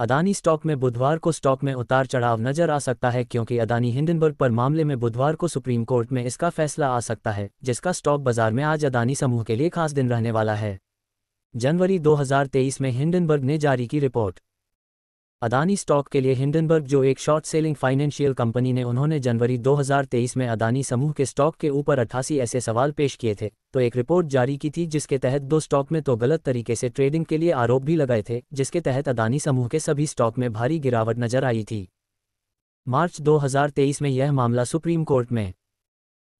Adani stock में बुधवार को स्टॉक में उतार चढ़ाव नजर आ सकता है क्योंकि अदानी हिंडनबर्ग पर मामले में बुधवार को सुप्रीम कोर्ट में इसका फैसला आ सकता है जिसका स्टॉक बाजार में आज अदानी समूह के लिए खास दिन रहने वाला है जनवरी 2023 में हिंडनबर्ग ने जारी की रिपोर्ट अदानी स्टॉक के लिए हिंडनबर्ग जो एक शॉर्ट सेलिंग फाइनेंशियल कंपनी ने उन्होंने जनवरी 2023 में अदानी समूह के स्टॉक के ऊपर अट्ठासी ऐसे सवाल पेश किए थे तो एक रिपोर्ट जारी की थी जिसके तहत दो स्टॉक में तो गलत तरीके से ट्रेडिंग के लिए आरोप भी लगाए थे जिसके तहत अदानी समूह के सभी स्टॉक में भारी गिरावट नजर आई थी मार्च 2023 में यह मामला सुप्रीम कोर्ट में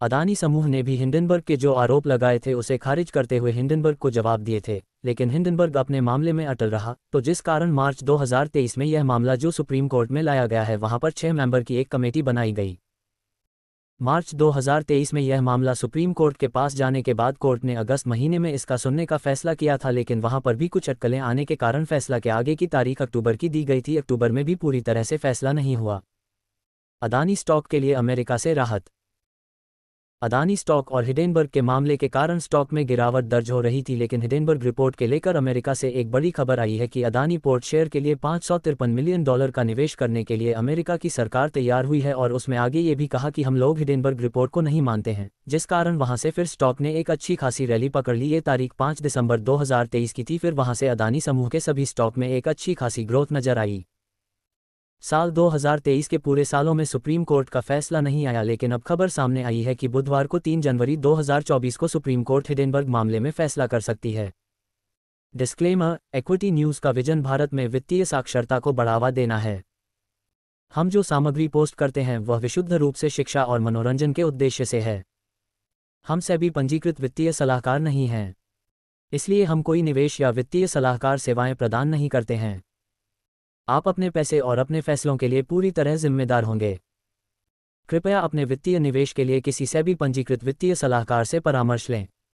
अदानी समूह ने भी हिंडनबर्ग के जो आरोप लगाए थे उसे खारिज करते हुए हिंडनबर्ग को जवाब दिए थे लेकिन हिंडनबर्ग अपने मामले में अटल रहा तो जिस कारण मार्च 2023 में यह मामला जो सुप्रीम कोर्ट में लाया गया है वहां पर छह मेंबर की एक कमेटी बनाई गई मार्च 2023 में यह मामला सुप्रीम कोर्ट के पास जाने के बाद कोर्ट ने अगस्त महीने में इसका सुनने का फैसला किया था लेकिन वहां पर भी कुछ अटकलें आने के कारण फैसला के आगे की तारीख अक्टूबर की दी गई थी अक्टूबर में भी पूरी तरह से फैसला नहीं हुआ अदानी स्टॉक के लिए अमेरिका से राहत अदानी स्टॉक और हिडेनबर्ग के मामले के कारण स्टॉक में गिरावट दर्ज हो रही थी लेकिन हिडेनबर्ग रिपोर्ट के लेकर अमेरिका से एक बड़ी खबर आई है कि अदानी पोर्ट शेयर के लिए पाँच मिलियन डॉलर का निवेश करने के लिए अमेरिका की सरकार तैयार हुई है और उसमें आगे ये भी कहा कि हम लोग हिडेनबर्ग रिपोर्ट को नहीं मानते हैं जिस कारण वहां से फिर स्टॉक ने एक अच्छी खासी रैली पकड़ ली ये तारीख पाँच दिसंबर दो की थी फिर वहां से अदानी समूह के सभी स्टॉक में एक अच्छी खासी ग्रोथ नजर आई साल 2023 के पूरे सालों में सुप्रीम कोर्ट का फैसला नहीं आया लेकिन अब खबर सामने आई है कि बुधवार को 3 जनवरी 2024 को सुप्रीम कोर्ट हिडेनबर्ग मामले में फैसला कर सकती है डिस्क्लेमर एक्विटी न्यूज़ का विजन भारत में वित्तीय साक्षरता को बढ़ावा देना है हम जो सामग्री पोस्ट करते हैं वह विशुद्ध रूप से शिक्षा और मनोरंजन के उद्देश्य से है हम सभी पंजीकृत वित्तीय सलाहकार नहीं हैं इसलिए हम कोई निवेश या वित्तीय सलाहकार सेवाएं प्रदान नहीं करते हैं आप अपने पैसे और अपने फैसलों के लिए पूरी तरह जिम्मेदार होंगे कृपया अपने वित्तीय निवेश के लिए किसी से भी पंजीकृत वित्तीय सलाहकार से परामर्श लें